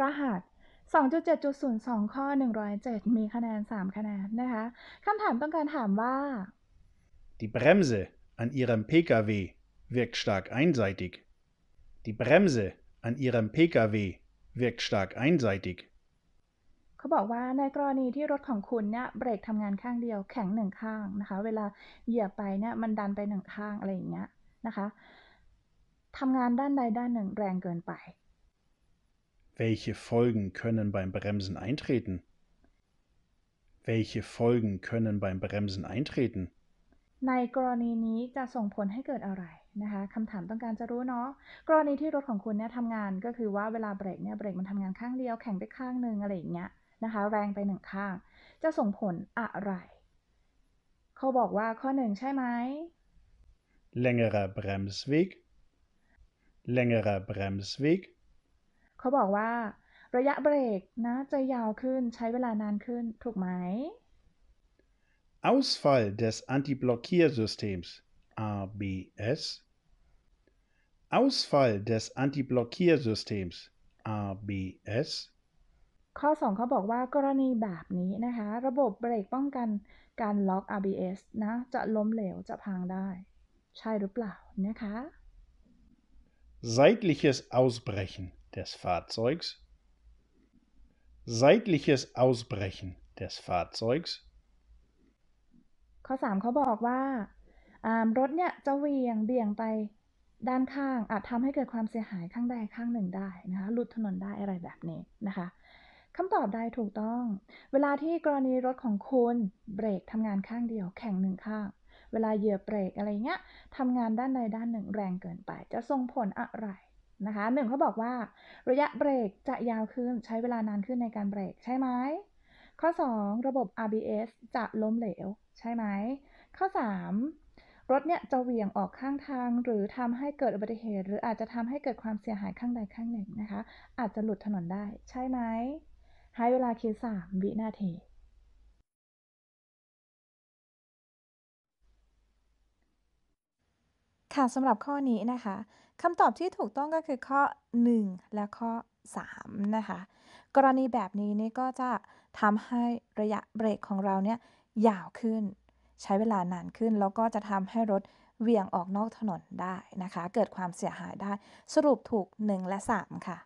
รหัส 2.7.02ข้อ107 มีคะแนน3คะแนนนะคะคำถามต้องการถามว่า Die Bremse an ihrem PKW wirkt stark einseitig. Die Bremse an ihrem PKW wirkt stark einseitig. เขาบอกว่าในกรณีที่รถของคุณเนี่ยเบรกทำงานข้างเดียวแข็งหนึ่งข้างนะคะเวลาเหยียบไปเนี่ยมันดันไปหนึ่งข้าง อะไรอย่างเงี้ยนะคะทำงานด้านใดด้านหนึ่งแรงเกินไป Welche Folgen können beim Bremsen eintreten? Welche Folgen können beim Bremsen eintreten? ในกรณีนี้จะส่งผลให้เกิดอะไรนะคะคำถามต้องการจะรู้ เนาะกรณีที่รถของคุณเนี่ยทำงาน ก็คือว่าเวลาเบรกเนี่ยเบรกมันทำงานข้างเดียว แข็งไปข้างหนึ่งอะไรอย่างเงี้ยนะคะ แรงไปหนึ่งข้าง จะส่งผล อะไร เขาบอกว่าข้อหนึ่งใช่ไหม längerer Bremsweg längerer Bremsweg เขาบอกว่า ระยะเบรกนะจะยาวขึ้นใช้เวลานานขึ้นถูกไหม Ausfall des Antiblockiersystems ABS Ausfall des Antiblockiersystems ABS ข้อ2เขาบอกว่ากรณีแบบนี้นะคะ ระบบเบรกป้องกันการล็อก ABS นะจะล้มเหลวจะพังได้ ใช่หรือเปล่านะคะ Seitliches Ausbrechen des Fahrzeugs, seitliches Ausbrechen des Fahrzeugs ข้อ 3 เขาบอกว่ารถเนี่ยจะเวียงเบี่ยงไปด้านข้าง อาจทำให้เกิดความเสียหายข้างใดข้างหนึ่งได้นะคะหลุดถนนได้อะไรแบบนี้นะคะคำตอบใดถูกต้อง เวลาที่กรณีรถของคุณเบรกทำงานข้างเดียว แข่งหนึ่งข้าง เวลาเหยียบเบรกอะไรเงี้ยทำงานด้านใดด้านหนึ่ง แรงเกินไปจะส่งผลอะไรนะคะหนึ่งเขาบอกว่า ระยะเบรกจะยาวขึ้นใช้เวลานานขึ้นในการเบรกใช่ไหมข้อ 2 ระบบ RBS จะล้มเหลวใช่ไหม ข้อ 3 รถเนี่ยจะเหวี่ยงออกข้างทางหรือทำให้เกิดอุบัติเหตุ หรืออาจจะทำให้เกิดความเสียหายข้างใดข้างหนึ่งนะคะอาจจะหลุดถนนได้ ใช่ไหม ให้เวลาคิด 3 วินาทีค่ะ สำหรับข้อนี้นะคะคำตอบที่ถูกต้องก็คือข้อ 1 และข้อ 3 นะคะ กรณีแบบนี้นี่ก็จะทำให้ระยะเบรกของเราเนี่ยยาวขึ้น ใช้เวลานานขึ้น แล้วก็จะทำให้รถเวียงออกนอกถนนได้นะคะ เกิดความเสียหายได้สรุปถูก 1 และ 3 ค่ะ